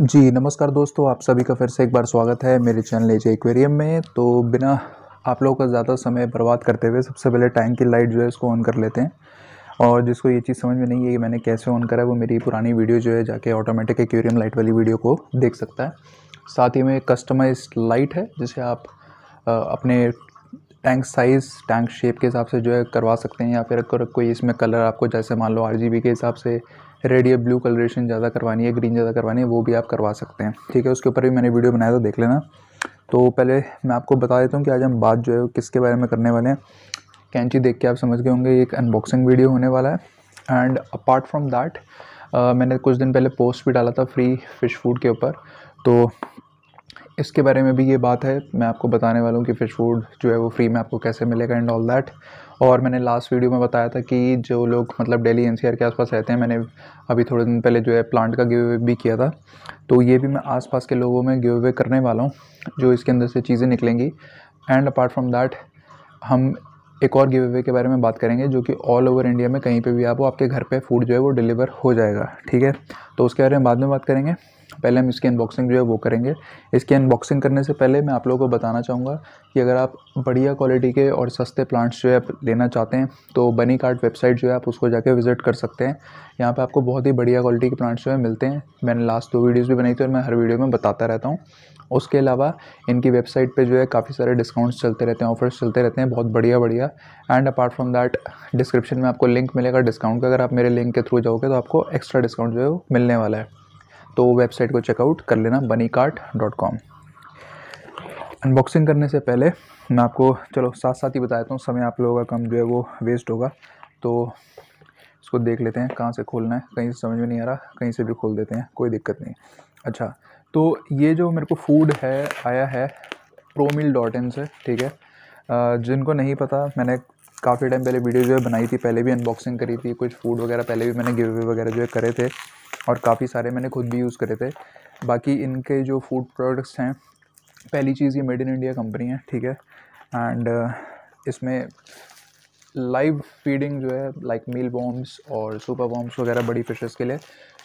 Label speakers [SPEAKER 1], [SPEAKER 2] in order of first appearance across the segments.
[SPEAKER 1] जी नमस्कार दोस्तों आप सभी का फिर से एक बार स्वागत है मेरे चैनल एजे एक्वेरियम में तो बिना आप लोगों का ज़्यादा समय बर्बाद करते हुए सबसे पहले टैंक की लाइट जो है इसको ऑन कर लेते हैं और जिसको ये चीज़ समझ में नहीं है कि मैंने कैसे ऑन करा है वो मेरी पुरानी वीडियो जो है जाके ऑटोमेटिक एक्वेरियम लाइट वाली वीडियो को देख सकता है साथ ही में कस्टमाइज लाइट है जिसे आप अपने टैंक साइज़ टैंक शेप के हिसाब से जो है करवा सकते हैं या फिर अगर कोई इसमें कलर आपको जैसे मान लो आर के हिसाब से रेड या ब्लू कलरेशन ज़्यादा करवानी है ग्रीन ज़्यादा करवानी है वो भी आप करवा सकते हैं ठीक है उसके ऊपर भी मैंने वीडियो बनाया था देख लेना तो पहले मैं आपको बता देता हूँ कि आज हम बात जो है किसके बारे में करने वाले हैं कैंची देख के आप समझ गए होंगे एक अनबॉक्सिंग वीडियो होने वाला है एंड अपार्ट फ्रॉम दैट मैंने कुछ दिन पहले पोस्ट भी डाला था फ्री फ़िश फूड के ऊपर तो इसके बारे में भी ये बात है मैं आपको बताने वाला हूँ कि फ़िश फूड जो है वो फ्री में आपको कैसे मिलेगा एंड ऑल दैट और मैंने लास्ट वीडियो में बताया था कि जो लोग मतलब डेली एन के आसपास रहते हैं मैंने अभी थोड़े दिन पहले जो है प्लांट का गिव अवे भी किया था तो ये भी मैं आसपास के लोगों में गिव अवे करने वाला हूँ जो इसके अंदर से चीज़ें निकलेंगी एंड अपार्ट फ्रॉम दैट हम एक और गिव अवे के बारे में बात करेंगे जो कि ऑल ओवर इंडिया में कहीं पे भी आप हो आपके घर पे फूड जो है वो डिलीवर हो जाएगा ठीक है तो उसके बारे में बाद में बात करेंगे पहले हम इसकी अनबॉक्सिंग जो है वो करेंगे इसकी अनबॉक्सिंग करने से पहले मैं आप लोगों को बताना चाहूँगा कि अगर आप बढ़िया क्वालिटी के और सस्ते प्लांट्स जो है आप लेना चाहते हैं तो बनी कार्ट वेबसाइट जो है आप उसको जाके विजिट कर सकते हैं यहाँ पर आपको बहुत ही बढ़िया क्वालिटी के प्लांट्स जो है मिलते हैं मैंने लास्ट दो वीडियोज़ भी बनाई थी और मैं हर वीडियो में बताता रहता हूँ उसके अलावा इनकी वेबसाइट पे जो है काफ़ी सारे डिस्काउंट्स चलते रहते हैं ऑफर्स चलते रहते हैं बहुत बढ़िया बढ़िया and apart from that description में आपको लिंक मिलेगा डिस्काउंट का अगर आप मेरे लिंक के थ्रू जाओगे तो आपको एक्स्ट्रा डिस्काउंट जो है वो मिलने वाला है तो वेबसाइट को चेकआउट कर लेना बनी कार्ट डॉट कॉम अनबॉक्सिंग करने से पहले मैं आपको चलो साथ साथ ही बता देता हूँ समय आप लोगों का कम जो है वो वेस्ट होगा तो इसको देख लेते हैं कहाँ से खोलना है कहीं से समझ में नहीं आ रहा कहीं से भी खोल देते हैं कोई दिक्कत नहीं अच्छा तो ये जो मेरे को फूड है आया है प्रोमिल डॉट इन से ठीक है जिनको नहीं पता मैंने काफ़ी टाइम पहले वीडियो जो है बनाई थी पहले भी अनबॉक्सिंग करी थी कुछ फूड वगैरह पहले भी मैंने गिवे वगैरह जो है करे थे और काफ़ी सारे मैंने खुद भी यूज़ करे थे बाकी इनके जो फूड प्रोडक्ट्स हैं पहली चीज़ ये मेड इन इंडिया कंपनी है ठीक है एंड uh, इसमें लाइव फीडिंग जो है लाइक मील बॉम्ब्स और सुपर बॉम्ब्स वगैरह बड़ी फिशेस के लिए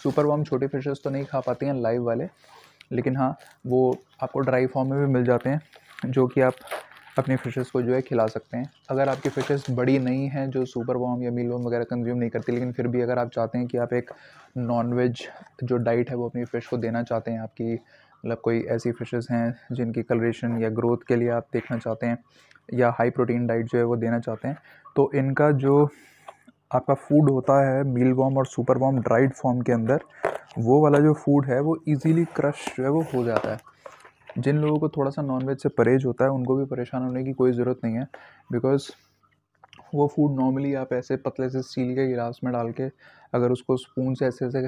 [SPEAKER 1] सुपर बॉम्ब छोटे फिशेस तो नहीं खा पाती हैं लाइव वाले लेकिन हाँ वो आपको ड्राई फॉर्म में भी मिल जाते हैं जो कि आप अपनी फ़िशेस को जो है खिला सकते हैं अगर आपकी फ़िशेस बड़ी नहीं हैं जो सुपर वॉम या मील वॉम वगैरह कंज्यूम नहीं करती लेकिन फिर भी अगर आप चाहते हैं कि आप एक नॉनवेज जो डाइट है वो अपनी फ़िश को देना चाहते हैं आपकी मतलब कोई ऐसी फ़िशेस हैं जिनकी कलरेशन या ग्रोथ के लिए आप देखना चाहते हैं या हाई प्रोटीन डाइट जो है वो देना चाहते हैं तो इनका जो आपका फूड होता है मील वॉम और सुपर वॉम ड्राइड फॉर्म के अंदर वो वाला जो फूड है वो इजीली क्रश जो है वो हो जाता है जिन लोगों को थोड़ा सा नॉनवेज से परहेज होता है उनको भी परेशान होने की कोई ज़रूरत नहीं है बिकॉज़ वो फूड नॉर्मली आप ऐसे पतले से स्टील के गिलास में डाल के अगर उसको स्पून से ऐसे ऐसे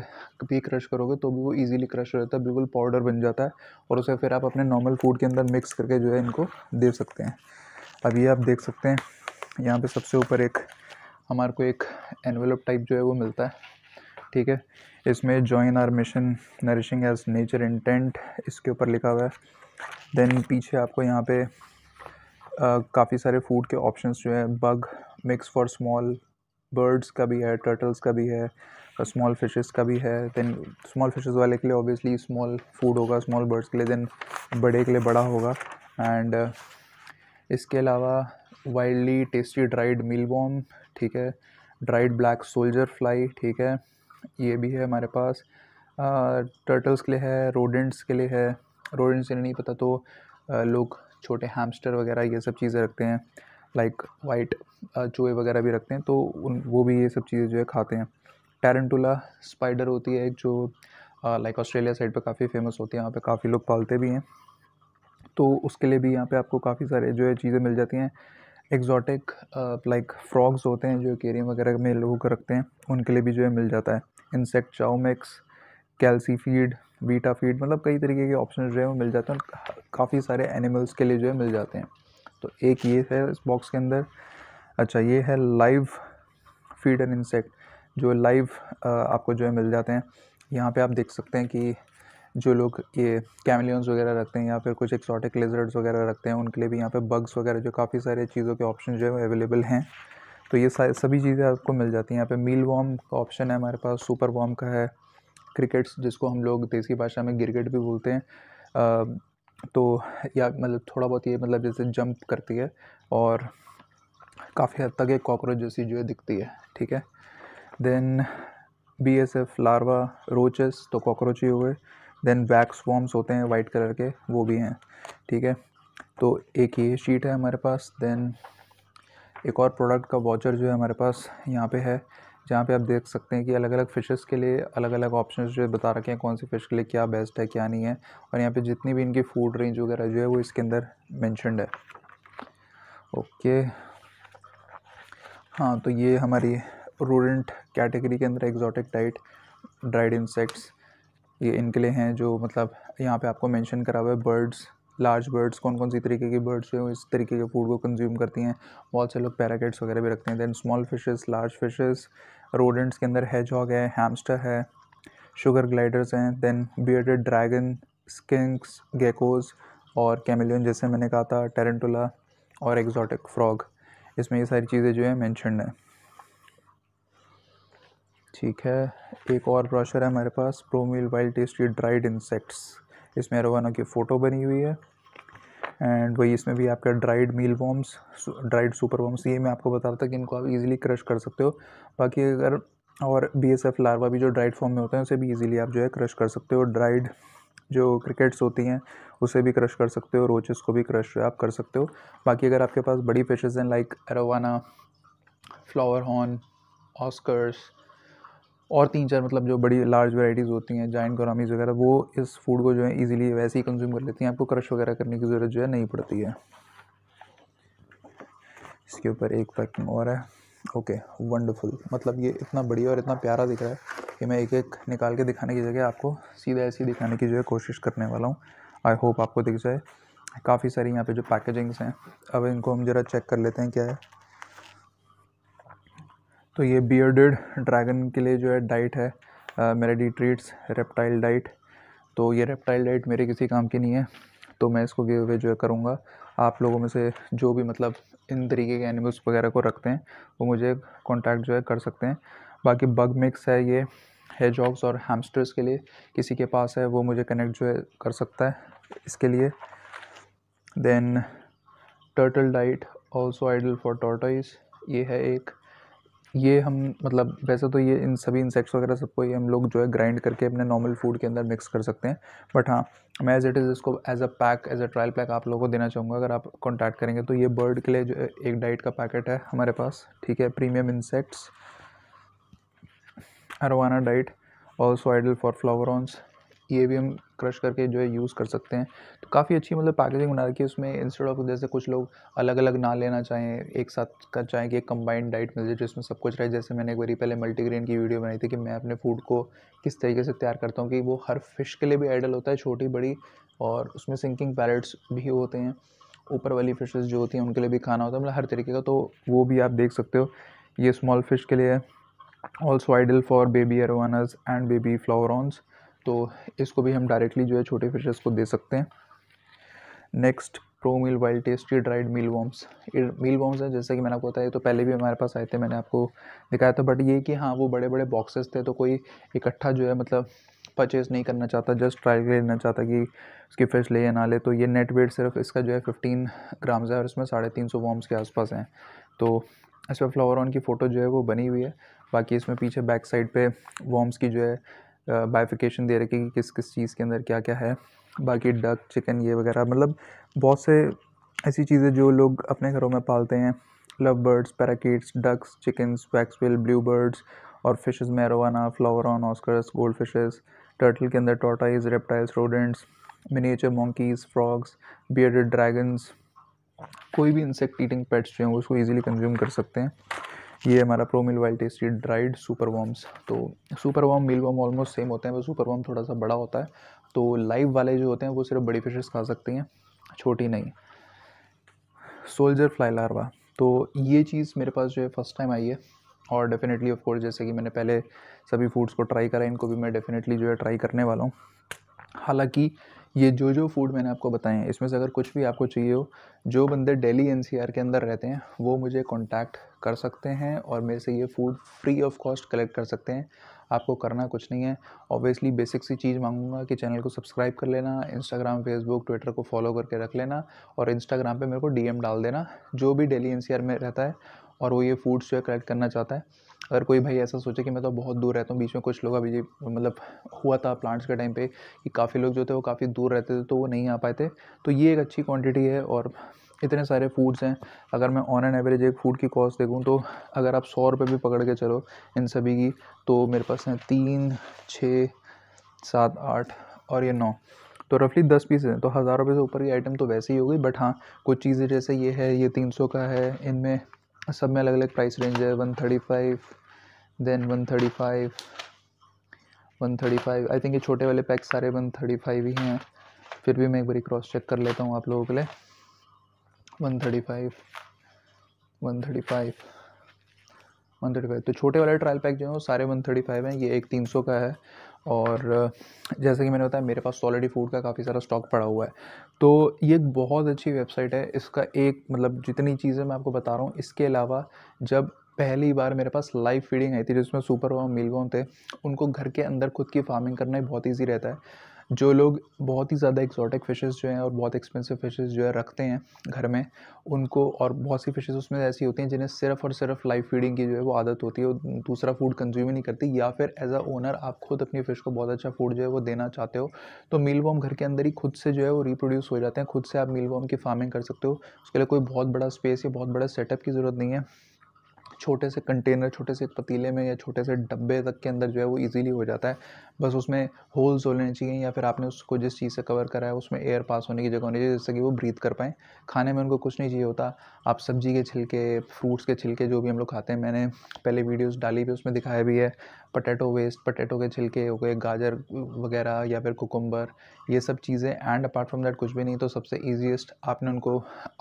[SPEAKER 1] भी क्रश करोगे तो भी वो इजीली क्रश हो जाता है बिल्कुल पाउडर बन जाता है और उसे फिर आप अपने नॉर्मल फूड के अंदर मिक्स करके जो है इनको दे सकते हैं अब ये आप देख सकते हैं यहाँ पे सबसे ऊपर एक हमारे को एक एनवेलप टाइप जो है वो मिलता है ठीक है इसमें join our mission nourishing as nature intent इसके ऊपर लिखा हुआ है देन पीछे आपको यहाँ पे काफ़ी सारे फूड के ऑप्शंस जो है bug mix for small birds का भी है टर्टल्स का भी है स्मॉल फिशेस का भी है देन स्मॉल फिशेस वाले के लिए ऑब्वियसली स्मॉल फूड होगा स्मॉल बर्ड्स के लिए देन बड़े के लिए बड़ा होगा एंड इसके अलावा वाइल्डली टेस्टी ड्राइड मिल ठीक है ड्राइड ब्लैक सोल्जर फ्लाई ठीक है ये भी है हमारे पास टर्टल्स के लिए है रोडेंट्स के लिए है रोडेंट्स लिए नहीं पता तो लोग छोटे हैमस्टर वगैरह ये सब चीज़ें रखते हैं लाइक वाइट चूहे वगैरह भी रखते हैं तो उन वो भी ये सब चीज़ें जो है खाते हैं टैरेंटुला स्पाइडर होती है एक जो लाइक ऑस्ट्रेलिया साइड पे काफ़ी फेमस होती है यहाँ पे काफ़ी लोग पालते भी हैं तो उसके लिए भी यहाँ पे आपको काफ़ी सारे जो है चीज़ें मिल जाती हैं एक्ज़ॉटिक लाइक फ्रॉग्स होते हैं जो केरियम वगैरह में लोग रखते हैं उनके लिए भी जो है मिल जाता है insect chow mix calci feed beta feed मतलब कई तरीके के ऑप्शन जो है वो मिल जाते हैं काफ़ी सारे एनिमल्स के लिए जो है मिल जाते हैं तो एक ये है इस बॉक्स के अंदर अच्छा ये है लाइव फीड एंड इंसेक्ट जो लाइव uh, आपको जो है मिल जाते हैं यहाँ पे आप देख सकते हैं कि जो लोग ये कैमिलियंस वगैरह रखते हैं या फिर कुछ एक्सॉटिक लेजर्ड्स वगैरह रखते हैं उनके लिए भी यहाँ पे बग्स वगैरह जो काफ़ी सारे चीज़ों के ऑप्शन जो है अवेलेबल हैं तो ये सभी चीज़ें आपको मिल जाती हैं यहाँ पे मील वॉम का ऑप्शन है हमारे पास सुपर वॉम का है क्रिकेट्स जिसको हम लोग देसी भाषा में गिरगेट भी बोलते हैं आ, तो या मतलब थोड़ा बहुत ये मतलब जैसे जंप करती है और काफ़ी हद तक एक कॉकरोच जैसी जो है दिखती है ठीक है then B S F larva roaches तो कॉकरोच ही हुए देन वैक्स स्वॉम्स होते हैं वाइट कलर के वो भी हैं ठीक है तो एक ये शीट है हमारे पास देन एक और प्रोडक्ट का वॉचर जो है हमारे पास यहाँ पे है जहाँ पे आप देख सकते हैं कि अलग अलग फ़िशेस के लिए अलग अलग ऑप्शन जो है बता रखे हैं कौन सी फ़िश के लिए क्या बेस्ट है क्या नहीं है और यहाँ पे जितनी भी इनकी फूड रेंज वगैरह जो है वो इसके अंदर मैंशनड है ओके हाँ तो ये हमारी रूडेंट कैटेगरी के अंदर एग्जॉटिक डाइट ड्राइड इंसेक्ट्स ये इनके लिए हैं जो मतलब यहाँ पे आपको मेंशन करा हुआ है बर्ड्स लार्ज बर्ड्स कौन कौन सी तरीके की बर्ड्स हैं इस तरीके के फूड को कंज्यूम करती हैं बहुत से लोग पैराकेट्स वगैरह भी रखते हैं then small fishes large fishes rodents के अंदर हैजॉग है हैमस्टर है शुगर ग्लाइडर्स हैं then bearded dragon skinks geckos और कैमिलियन जैसे मैंने कहा था टेरेंटोला और एग्जॉटिक फ्रॉग इसमें ये सारी चीज़ें जो है मैंशनड हैं ठीक है एक और ब्रॉशर है हमारे पास Promeal wild tasty dried insects इसमें एरोवाना की फ़ोटो बनी हुई है एंड वही इसमें भी आपका dried meal worms dried super worms ये मैं आपको बता रहा था कि इनको आप इजीली क्रश कर सकते हो बाकी अगर और बी एस एफ लार्वा भी जो ड्राइड फॉर्म में होते हैं उसे भी इजीली आप जो है क्रश कर सकते हो ड्राइड जो क्रिकेट्स होती हैं उसे भी क्रश कर सकते हो रोचेस को भी क्रश आप कर सकते हो बाकी अगर आपके पास बड़ी फिशेज़ हैं like arowana flower horn oscars और तीन चार मतलब जो बड़ी लार्ज वैराइटीज़ होती हैं जाइंट गोरामीज़ वगैरह वो इस फूड को जो है ईजिली वैसे ही कंज्यूम कर लेती हैं आपको क्रश वगैरह करने की ज़रूरत जो है नहीं पड़ती है इसके ऊपर एक पैकिंग और है ओके वंडरफुल मतलब ये इतना बढ़िया और इतना प्यारा दिख रहा है कि मैं एक एक निकाल के दिखाने की जगह आपको सीधा ऐसे ही दिखाने की जो है कोशिश करने वाला हूँ आई होप आपको दिख जाए काफ़ी सारी यहाँ पे जो पैकेजिंग्स हैं अब इनको हम ज़रा चेक कर लेते हैं क्या है तो ये बियर्डेड ड्रैगन के लिए जो है डाइट है मेरेडी ट्रीट्स रेप्टाइल डाइट तो ये रेप्टाइल डाइट मेरे किसी काम की नहीं है तो मैं इसको गिव अवे जो है करूँगा आप लोगों में से जो भी मतलब इन तरीके के एनिमल्स वगैरह को रखते हैं वो मुझे कॉन्टैक्ट जो है कर सकते हैं बाकी बग मिक्स है ये हेजॉग्स और हैमस्टर्स के लिए किसी के पास है वो मुझे कनेक्ट जो है कर सकता है इसके लिए then turtle diet also ideal for tortoise ये है एक ये हम मतलब वैसे तो ये इन सभी इंसेक्ट्स वगैरह सबको ये हम लोग जो है ग्राइंड करके अपने नॉर्मल फूड के अंदर मिक्स कर सकते हैं बट हाँ मैं एज़ इट इज़ इसको as a pack as a trial pack आप लोगों को देना चाहूँगा अगर आप कॉन्टैक्ट करेंगे तो ये बर्ड के लिए जो एक डाइट का पैकेट है हमारे पास ठीक है premium insects arowana diet also ideal for flowerhorns ये भी हम क्रश करके जो है यूज़ कर सकते हैं तो काफ़ी अच्छी मतलब पैकेजिंग बना रखी है उसमें इंस्टेड ऑफ जैसे कुछ लोग अलग अलग ना लेना चाहें एक साथ का चाहें कि एक कंबाइंड डाइट मिल जाए जिसमें सब कुछ रहे जैसे मैंने एक बारी पहले मल्टीग्रेन की वीडियो बनाई थी कि मैं अपने फूड को किस तरीके से तैयार करता हूँ कि वो हर फिश के लिए भी आइडल होता है छोटी बड़ी और उसमें सिंकिंग पैरेट्स भी होते हैं ऊपर वाली फिशेज़ जो होती हैं उनके लिए भी खाना होता है मतलब हर तरीके का तो वो भी आप देख सकते हो ये स्मॉल फिश के लिए also ideal for baby arowanas and baby flowerhorns तो इसको भी हम डायरेक्टली जो है छोटे फिशेस को दे सकते हैं next pro meal wild tasty dried meal worms meal worms हैं जैसे कि मैंने आपको बताया तो पहले भी हमारे पास आए थे मैंने आपको दिखाया था बट ये कि हाँ वो बड़े बड़े बॉक्सेस थे तो कोई इकट्ठा जो है मतलब परचेज़ नहीं करना चाहता जस्ट ट्राई लेना चाहता कि उसकी फ़िश ले या ना ले तो ये नेट वेट सिर्फ इसका जो है फिफ्टीन ग्राम्स है और इसमें साढ़े तीन सौ वॉम्स के आसपास हैं तो इस पर फ्लावर ऑन की फ़ोटो जो है वो बनी हुई है बाकी इसमें पीछे बैक साइड पे वॉम्स की जो है बाइफिकेशन दे रखी है कि किस किस चीज़ के अंदर क्या क्या है बाकी डक चिकन ये वगैरह मतलब बहुत से ऐसी चीज़ें जो लोग अपने घरों में पालते हैं love birds parakeets ducks chickens waxbill blue birds और फिशेस मैरोवाना on oscars gold fishes turtle के अंदर tortoise reptiles rodents miniature monkeys frogs bearded dragons कोई भी इंसेक्ट ईटिंग पेट्स जो हैं उसको ईजिली कंज्यूम कर सकते हैं ये हमारा Promeal wild tasty dried super worms तो super worm meal worm almost same होते हैं बस सुपर वॉम थोड़ा सा बड़ा होता है तो लाइव वाले जो होते हैं वो सिर्फ बड़ी फिशेस खा सकती हैं छोटी नहीं सोल्जर फ्लाई लार्वा तो ये चीज़ मेरे पास जो है फर्स्ट टाइम आई है और डेफिनेटली ऑफकोर्स जैसे कि मैंने पहले सभी फूड्स को ट्राई करा इनको भी मैं डेफिनेटली जो है ट्राई करने वाला हूँ हालाँकि ये जो जो फूड मैंने आपको बताए हैं इसमें से अगर कुछ भी आपको चाहिए हो जो बंदे डेली एनसीआर के अंदर रहते हैं वो मुझे कांटेक्ट कर सकते हैं और मेरे से ये food free of cost collect कर सकते हैं आपको करना कुछ नहीं है ऑब्वियसली बेसिक सी चीज़ मांगूंगा कि चैनल को सब्सक्राइब कर लेना इंस्टाग्राम फेसबुक ट्विटर को फॉलो करके रख लेना और इंस्टाग्राम पे मेरे को डीएम डाल देना जो भी डेली एन में रहता है और वो ये फूड्स जो है कलेक्ट करना चाहता है अगर कोई भाई ऐसा सोचे कि मैं तो बहुत दूर रहता हूँ बीच में कुछ लोग अभी मतलब हुआ था प्लांट्स के टाइम पे कि काफ़ी लोग जो थे वो काफ़ी दूर रहते थे तो वो नहीं आ पाए थे तो ये एक अच्छी क्वांटिटी है और इतने सारे फूड्स हैं अगर मैं ऑन एंड एवरेज एक फ़ूड की कॉस्ट देखूँ तो अगर आप सौ रुपये भी पकड़ के चलो इन सभी की तो मेरे पास हैं तीन छः सात आठ और ये नौ तो रफली दस पीस हैं तो हज़ार रुपये से ऊपर की आइटम तो वैसे ही हो गई बट हाँ कुछ चीज़ें जैसे ये है ये तीन सौ का है इनमें सब में अलग अलग प्राइस रेंज है one thirty five then one thirty five one thirty five I think ये छोटे वाले पैक सारे वन थर्टी फाइव ही हैं फिर भी मैं एक बार क्रॉस चेक कर लेता हूँ आप लोगों के लिए one thirty five one thirty five one thirty five तो छोटे वाले ट्रायल पैक जो है वो सारे वन थर्टी फाइव हैं ये एक तीन सौ का है और जैसे कि मैंने बताया मेरे पास ऑलरेडी फूड का काफ़ी सारा स्टॉक पड़ा हुआ है तो ये एक बहुत अच्छी वेबसाइट है इसका एक मतलब जितनी चीज़ें मैं आपको बता रहा हूँ इसके अलावा जब पहली बार मेरे पास लाइव फीडिंग आई थी जिसमें सुपर वाम मिलवॉन थे उनको घर के अंदर खुद की फार्मिंग करना ही बहुत ईजी रहता है जो लोग बहुत ही ज़्यादा एक्जॉटिक फ़िशेज़ जो हैं और बहुत एक्सपेंसिव फ़िशेज़ जो है रखते हैं घर में उनको और बहुत सी फ़िशेज़ उसमें ऐसी होती हैं जिन्हें सिर्फ और सिर्फ लाइव फीडिंग की जो है वो आदत होती है वो दूसरा फूड कंज्यूम ही नहीं करती या फिर एज अ ओनर आप खुद अपनी फ़िश को बहुत अच्छा फूड जो है वो देना चाहते हो तो मील वॉम घर के अंदर ही खुद से जो है वो रिप्रोड्यूस हो जाते हैं खुद से आप मील वॉम की फार्मिंग कर सकते हो उसके लिए कोई बहुत बड़ा स्पेस या बहुत बड़ा सेटअप की ज़रूरत नहीं है छोटे से कंटेनर छोटे से पतीले में या छोटे से डब्बे तक के अंदर जो है वो इजीली हो जाता है बस उसमें होल्स हो लेने चाहिए या फिर आपने उसको जिस चीज़ से कवर करा है उसमें एयर पास होने की जगह होनी चाहिए जिससे कि वो ब्रीथ कर पाएँ खाने में उनको कुछ नहीं चाहिए होता आप सब्जी के छिलके फ्रूट्स के छिलके जो भी हम लोग खाते हैं मैंने पहले वीडियोज़ डाली भी उसमें दिखाया भी है पटेटो वेस्ट पटेटो के छिलके हो गए गाजर वगैरह या फिर कुकुम्बर ये सब चीज़ें एंड अपार्ट फ्रॉम दैट कुछ भी नहीं तो सबसे ईजिएस्ट आपने उनको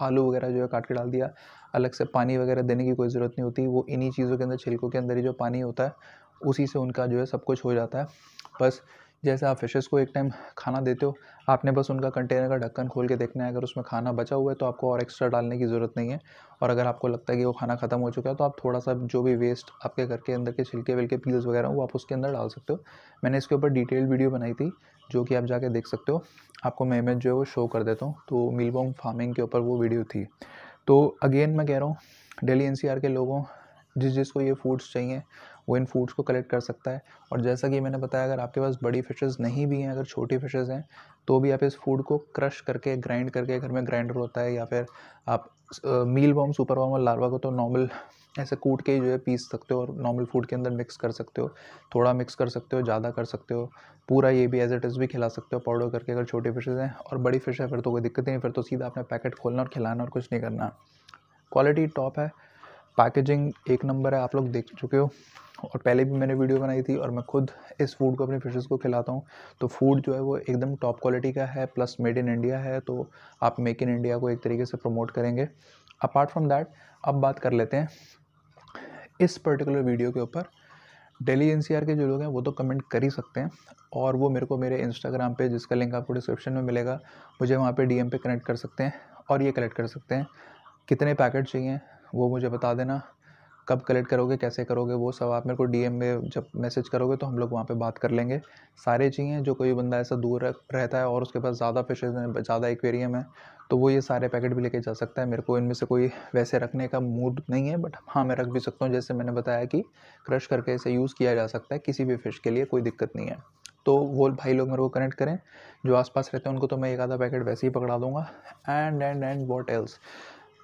[SPEAKER 1] आलू वगैरह जो है काट के डाल दिया अलग से पानी वगैरह देने की कोई ज़रूरत नहीं होती वो इन्हीं चीज़ों के अंदर छिलकों के अंदर ही जो पानी होता है उसी से उनका जो है सब कुछ हो जाता है बस जैसे आप फिशेज़ को एक टाइम खाना देते हो आपने बस उनका कंटेनर का ढक्कन खोल के देखना है अगर उसमें खाना बचा हुआ है तो आपको और एक्स्ट्रा डालने की ज़रूरत नहीं है और अगर आपको लगता है कि वो खाना ख़त्म हो चुका है तो आप थोड़ा सा जो भी वेस्ट आपके घर के अंदर के छिलके विलके पील्स वगैरह वो आप उसके अंदर डाल सकते हो मैंने इसके ऊपर डिटेल वीडियो बनाई थी जो कि आप जाके देख सकते हो आपको मैं इमेज जो है वो शो कर देता हूँ तो मिलबॉम फार्मिंग के ऊपर वो वीडियो थी तो अगेन मैं कह रहा हूँ डेली एन के लोगों जिस जिसको ये फूड्स चाहिए वो इन फूड्स को कलेक्ट कर सकता है और जैसा कि मैंने बताया अगर आपके पास बड़ी फिशेज़ नहीं भी हैं अगर छोटी फिशेज़ हैं तो भी आप इस फूड को क्रश करके ग्राइंड करके घर में ग्राइंडर होता है या फिर आप मील वॉम सुपर वॉम और लार्वा को तो नॉर्मल ऐसे कूट के ही जो है पीस सकते हो और नॉर्मल फूड के अंदर मिक्स कर सकते हो थोड़ा मिक्स कर सकते हो ज़्यादा कर सकते हो पूरा ये भी एज इट इज़ भी खिला सकते हो पाउडर करके अगर छोटी फिशेज़ हैं और बड़ी फिश है फिर तो कोई दिक्कत नहीं फिर तो सीधा अपना पैकेट खोलना और खिलाना और कुछ नहीं करना क्वालिटी टॉप है पैकेजिंग एक नंबर है आप लोग देख चुके हो और पहले भी मैंने वीडियो बनाई थी और मैं खुद इस फूड को अपने फिशेज़ को खिलाता हूँ तो फूड जो है वो एकदम टॉप क्वालिटी का है प्लस मेड इन इंडिया है तो आप मेक इन इंडिया को एक तरीके से प्रमोट करेंगे अपार्ट फ्रॉम दैट अब बात कर लेते हैं इस पर्टिकुलर वीडियो के ऊपर डेली एन के जो लोग हैं वो तो कमेंट कर ही सकते हैं और वो मेरे को मेरे इंस्टाग्राम पे जिसका लिंक आपको डिस्क्रिप्शन में मिलेगा मुझे वहाँ पे डीएम पे कनेक्ट कर सकते हैं और ये कलेक्ट कर सकते हैं कितने पैकेट चाहिए वो मुझे बता देना कब कलेक्ट करोगे कैसे करोगे वो सब आप मेरे को डीएम में जब मैसेज करोगे तो हम लोग वहाँ पे बात कर लेंगे सारे चाहिए जो कोई बंदा ऐसा दूर रहता है और उसके पास ज़्यादा फिशेज हैं ज़्यादा एक्वेरियम है तो वो ये सारे पैकेट भी लेके जा सकता है मेरे को इनमें से कोई वैसे रखने का मूड नहीं है बट हाँ मैं रख भी सकता हूँ जैसे मैंने बताया कि क्रश करके इसे यूज़ किया जा सकता है किसी भी फ़िश के लिए कोई दिक्कत नहीं है तो वो भाई लोग मेरे को कनेक्ट करें जो आसपास रहते हैं उनको तो मैं एक आधा पैकेट वैसे ही पकड़ा दूंगा and and and what else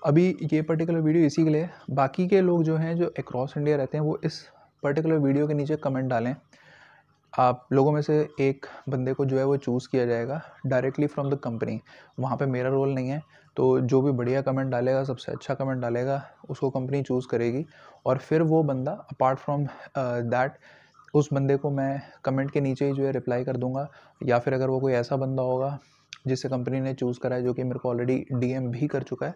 [SPEAKER 1] अभी ये पर्टिकुलर वीडियो इसी के लिए बाकी के लोग जो हैं जो अक्रॉस इंडिया रहते हैं वो इस पर्टिकुलर वीडियो के नीचे कमेंट डालें आप लोगों में से एक बंदे को जो है वो चूज़ किया जाएगा डायरेक्टली फ्रॉम द कंपनी वहाँ पे मेरा रोल नहीं है तो जो भी बढ़िया कमेंट डालेगा सबसे अच्छा कमेंट डालेगा उसको कंपनी चूज़ करेगी और फिर वो बंदा अपार्ट फ्रॉम दैट उस बंदे को मैं कमेंट के नीचे ही जो है रिप्लाई कर दूँगा या फिर अगर वो कोई ऐसा बंदा होगा जिसे कंपनी ने चूज़ करा है जो कि मेरे को ऑलरेडी डी भी कर चुका है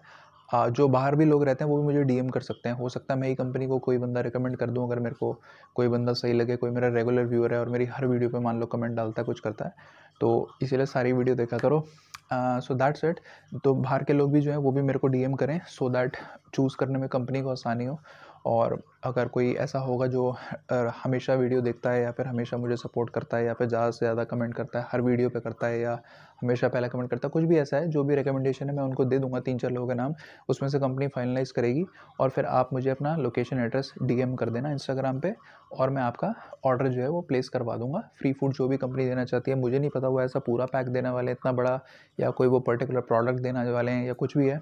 [SPEAKER 1] हाँ जो बाहर भी लोग रहते हैं वो भी मुझे डीएम कर सकते हैं हो सकता है मेरी कंपनी को कोई बंदा रिकमेंड कर दूँ अगर मेरे को कोई बंदा सही लगे कोई मेरा रेगुलर व्यूअर है और मेरी हर वीडियो पे मान लो कमेंट डालता है कुछ करता है तो इसीलिए सारी वीडियो देखा करो सो दैट्स सेट तो बाहर के लोग भी जो है वो भी मेरे को डीएम करें सो दैट चूज़ करने में कंपनी को आसानी हो और अगर कोई ऐसा होगा जो हमेशा वीडियो देखता है या फिर हमेशा मुझे सपोर्ट करता है या फिर ज़्यादा से ज़्यादा कमेंट करता है हर वीडियो पे करता है या हमेशा पहला कमेंट करता है कुछ भी ऐसा है जो भी रिकमेंडेशन है मैं उनको दे दूंगा तीन चार लोगों का नाम उसमें से कंपनी फाइनलाइज करेगी और फिर आप मुझे अपना लोकेशन एड्रेस डी कर देना इंस्टाग्राम पर और मैं आपका ऑर्डर जो है वो प्लेस करवा दूँगा फ्री फूड जो भी कंपनी देना चाहती है मुझे नहीं पता वो ऐसा पूरा पैक देने वाले इतना बड़ा या कोई वो पर्टिकुलर प्रोडक्ट देने वाले हैं या कुछ भी है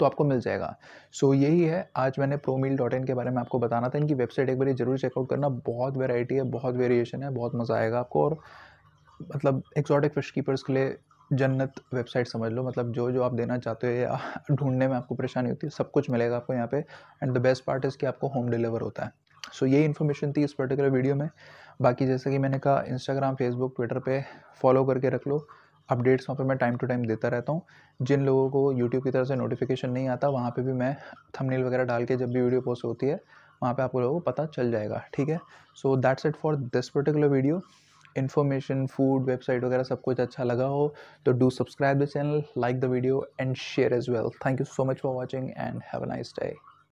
[SPEAKER 1] तो आपको मिल जाएगा सो so, यही है आज मैंने प्रोमील डॉट इन के बारे में आपको बताना था इनकी वेबसाइट एक बार जरूर चेकआउट करना बहुत वेराइटी है बहुत वेरिएशन है बहुत मज़ा आएगा आपको और मतलब एक्सॉटिक फिश कीपर्स के लिए जन्नत वेबसाइट समझ लो मतलब जो जो आप देना चाहते हो या ढूंढने में आपको परेशानी होती है सब कुछ मिलेगा आपको यहाँ पे and the best part is कि आपको होम डिलीवर होता है सो so, ये इन्फॉर्मेशन थी इस पर्टिकुलर वीडियो में बाकी जैसे कि मैंने कहा इंस्टाग्राम फेसबुक ट्विटर पे फॉलो करके रख लो अपडेट्स वहाँ पे मैं टाइम टू टाइम देता रहता हूँ जिन लोगों को यूट्यूब की तरफ से नोटिफिकेशन नहीं आता वहाँ पे भी मैं थंबनेल वगैरह डाल के जब भी वीडियो पोस्ट होती है वहाँ पे आप लोगों को पता चल जाएगा ठीक है so that's it for this particular video information food website वगैरह सब कुछ अच्छा लगा हो तो do subscribe the channel like the video and share as well thank you so much for watching and have a nice day